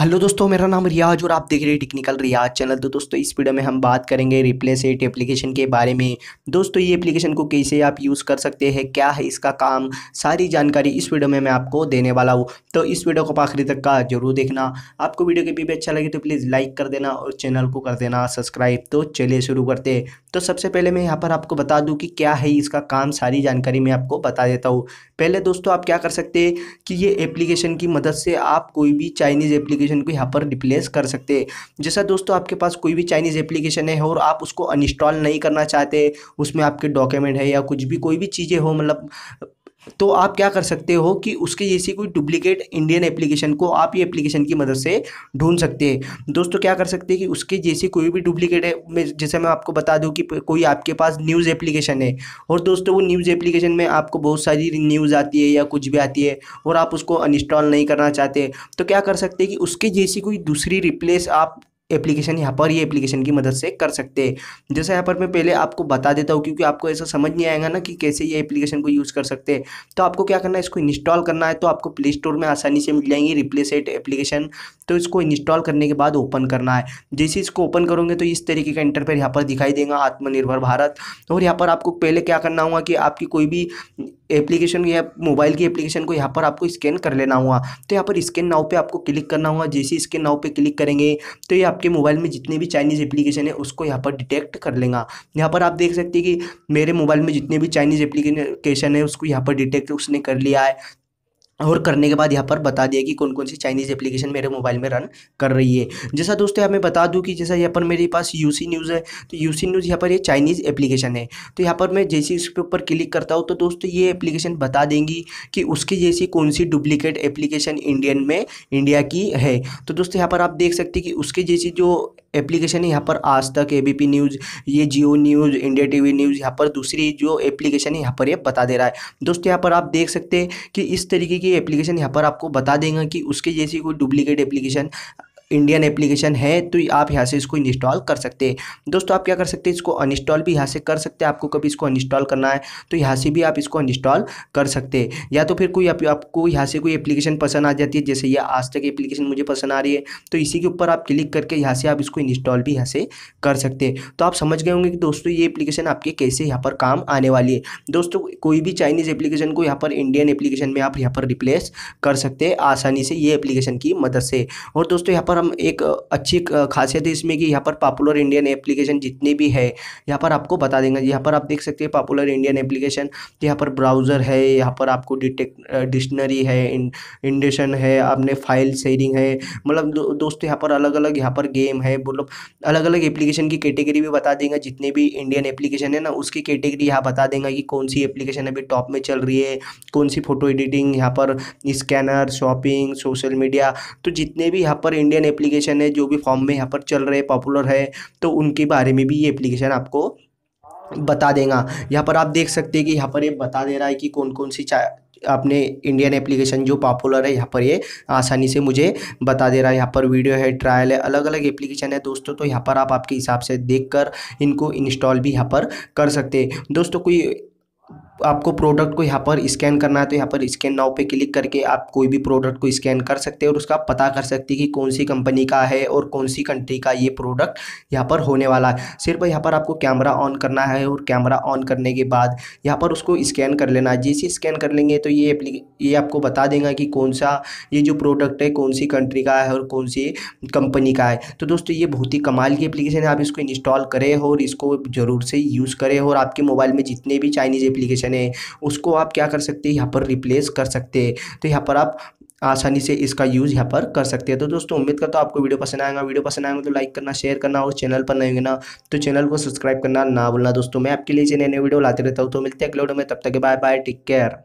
hello दोस्तों मेरा नाम रियाज और आप देख रहे हैं टेक्निकल रियाज चैनल तो दोस्तों इस वीडियो में हम बात करेंगे रिप्लेस एट एप्लीकेशन के बारे में दोस्तों ये एप्लीकेशन को कैसे आप यूज़ कर सकते हैं क्या है इसका काम सारी जानकारी इस वीडियो में मैं आपको देने वाला हूँ तो इस वीडियो को आखिरी तक का जरूर देखना आपको वीडियो कभी भी अच्छा लगे तो प्लीज़ लाइक कर देना और चैनल को कर देना सब्सक्राइब तो चलिए शुरू करते तो सबसे पहले मैं यहाँ पर आपको बता दूँ कि क्या है इसका काम सारी जानकारी मैं आपको बता देता हूँ पहले दोस्तों आप क्या कर सकते हैं कि ये एप्लीकेशन की मदद से आप कोई भी चाइनीज़ एप्लीकेशन एप्लीकेशन को यहाँ पर रिप्लेस कर सकते हैं जैसा दोस्तों आपके पास कोई भी चाइनीज़ एप्लीकेशन है और आप उसको अनइंस्टॉल नहीं करना चाहते उसमें आपके डॉक्यूमेंट है या कुछ भी कोई भी चीज़ें हो मतलब तो आप क्या कर सकते हो कि उसके जैसी कोई डुप्लीकेट इंडियन एप्लीकेशन को आप ये एप्लीकेशन की मदद से ढूंढ सकते हैं दोस्तों क्या कर सकते हैं कि उसके जैसी कोई भी डुप्लीकेट है जैसे मैं आपको बता दूं कि कोई आपके पास न्यूज़ एप्लीकेशन है और दोस्तों वो न्यूज़ एप्लीकेशन में आपको बहुत सारी न्यूज़ आती है या कुछ भी आती है और आप उसको अनइंस्टॉल नहीं करना चाहते तो क्या कर सकते हैं कि उसके जैसी कोई दूसरी रिप्लेस आप एप्लीकेशन यहाँ पर ये एप्लीकेशन की मदद से कर सकते हैं जैसे यहाँ पर मैं पहले आपको बता देता हूँ क्योंकि आपको ऐसा समझ नहीं आएगा ना कि कैसे ये एप्लीकेशन को यूज़ कर सकते हैं तो आपको क्या करना है इसको इंस्टॉल करना है तो आपको प्ले स्टोर में आसानी से मिल जाएंगी रिप्लेस एट एप्लीकेशन तो इसको इंस्टॉल करने के बाद ओपन करना है जैसे इसको ओपन करोगे तो इस तरीके का इंटरफेयर यहाँ पर दिखाई देगा आत्मनिर्भर भारत और यहाँ पर आपको पहले क्या करना होगा कि आपकी कोई भी एप्लीकेशन या मोबाइल की एप्लीकेशन को यहाँ पर आपको स्कैन कर लेना होगा तो यहाँ पर स्कैन नाव पर आपको क्लिक करना होगा जैसे स्कैन नाव पर क्लिक करेंगे तो ये आपके मोबाइल में जितने भी चाइनीज़ एप्लीकेशन है उसको यहाँ पर डिटेक्ट कर लेगा यहाँ पर आप देख सकते हैं कि मेरे मोबाइल में जितने भी चाइनीज़ एप्लीकेशन है उसको यहाँ पर डिटेक्ट उसने कर लिया है और करने के बाद यहाँ पर बता दिया कि कौन कौन सी चाइनीज़ एप्लीकेशन मेरे मोबाइल में रन कर रही है जैसा दोस्तों यहाँ मैं बता दूँ कि जैसा यहाँ पर मेरे पास यूसी न्यूज़ है तो यूसी न्यूज़ यहाँ पर ये चाइनीज़ एप्लीकेशन है तो यहाँ पर मैं जैसे इसके ऊपर क्लिक करता हूँ तो दोस्तों ये एप्लीकेशन बता देंगी कि उसकी जैसी कौन सी डुप्लीकेट एप्लीकेशन इंडियन में इंडिया की है तो दोस्तों यहाँ पर आप देख सकते कि उसके जैसी जो एप्लीकेशन है यहाँ पर आज तक पी न्यूज़ ये Jio news India V news यहाँ पर दूसरी जो एप्लीकेशन है यहाँ पर ये बता दे रहा है दोस्तों यहाँ पर आप देख सकते हैं कि इस तरीके की की एप्लीकेशन यहाँ पर आपको बता देंगे कि उसके जैसी कोई डुप्लीकेट एप्लीकेशन इंडियन एप्लीकेशन है तो आप यहाँ से इसको इंस्टॉल कर सकते हैं दोस्तों आप क्या कर सकते हैं इसको अनइंस्टॉल भी यहाँ से कर सकते हैं आपको कभी इसको अनइंस्टॉल करना है तो यहाँ से भी आप इसको अनइंस्टॉल कर सकते हैं या तो फिर कोई आप, आपको यहाँ से कोई एप्लीकेशन पसंद आ जाती है जैसे ये आज तक एप्लीकेशन मुझे पसंद आ रही है तो इसी के ऊपर आप क्लिक करके यहाँ से आप इसको इंस्टॉल भी यहाँ से कर सकते हैं तो आप समझ गए होंगे कि दोस्तों ये एप्लीकेशन आपके कैसे यहाँ पर काम आने वाली है दोस्तों कोई भी चाइनीज़ एप्लीकेशन को यहाँ पर इंडियन एप्लीकेशन में आप यहाँ पर रिप्लेस कर सकते हैं आसानी से ये एप्लीकेशन की मदद से और दोस्तों यहाँ पर पर हम एक अच्छी खासियत है इसमें कि यहाँ पर पॉपुलर इंडियन एप्लीकेशन जितनी भी है यहाँ पर आपको बता देंगे यहाँ पर आप देख सकते हैं पॉपुलर इंडियन एप्लीकेशन यहाँ पर ब्राउज़र है यहाँ पर आपको डिटेक्ट डिक्शनरी है इंडेशन है आपने फाइल शेयरिंग है मतलब दो, दोस्तों यहाँ पर अलग अलग यहाँ पर गेम है मतलब अलग अलग एप्लीकेशन की कैटेगरी भी बता देंगे जितने भी इंडियन एप्लीकेशन है ना उसकी कैटेगरी यहाँ बता देंगे कि कौन सी एप्लीकेशन अभी टॉप में चल रही है कौन सी फ़ोटो एडिटिंग यहाँ पर स्कैनर शॉपिंग सोशल मीडिया तो जितने भी यहाँ पर इंडियन ऑनलाइन एप्लीकेशन है जो भी फॉर्म में यहाँ पर चल रहे पॉपुलर है तो उनके बारे में भी ये एप्लीकेशन आपको बता देगा यहाँ पर आप देख सकते हैं कि यहाँ पर ये बता दे रहा है कि कौन कौन सी अपने इंडियन एप्लीकेशन जो पॉपुलर है यहाँ पर ये आसानी से मुझे बता दे रहा है यहाँ पर वीडियो है ट्रायल है अलग अलग एप्लीकेशन है दोस्तों तो यहाँ पर आप आपके हिसाब से देखकर इनको इंस्टॉल भी यहाँ पर कर सकते हैं दोस्तों कोई आपको प्रोडक्ट को यहाँ पर स्कैन करना है तो यहाँ पर स्कैन नाव पे क्लिक करके आप कोई भी प्रोडक्ट को स्कैन कर सकते हैं और उसका पता कर सकते हैं कि कौन सी कंपनी का है और कौन सी कंट्री का ये प्रोडक्ट यहाँ पर होने वाला है सिर्फ यहाँ पर आपको कैमरा ऑन करना है और कैमरा ऑन करने के बाद यहाँ पर उसको स्कैन कर लेना है जैसे स्कैन कर लेंगे तो ये ये आपको बता देगा कि कौन सा ये जो प्रोडक्ट है कौन सी कंट्री का है और कौन सी कंपनी का है तो दोस्तों ये बहुत ही कमाल की एप्लीकेशन है आप इसको इंस्टॉल करें और इसको ज़रूर से यूज़ करें और आपके मोबाइल में जितने भी चाइनीज़ एप्लीकेशन कंडीशन है उसको आप क्या कर सकते हैं यहाँ पर रिप्लेस कर सकते हैं तो यहाँ पर आप आसानी से इसका यूज़ यहाँ पर कर सकते हैं तो दोस्तों उम्मीद करता हूँ आपको वीडियो पसंद आएगा वीडियो पसंद आएगा तो लाइक करना शेयर करना और चैनल पर नहीं ना तो चैनल को सब्सक्राइब करना ना भूलना दोस्तों मैं आपके लिए नए नए वीडियो लाते रहता हूँ तो मिलते हैं अगले वीडियो में तब तक बाय बाय टेक केयर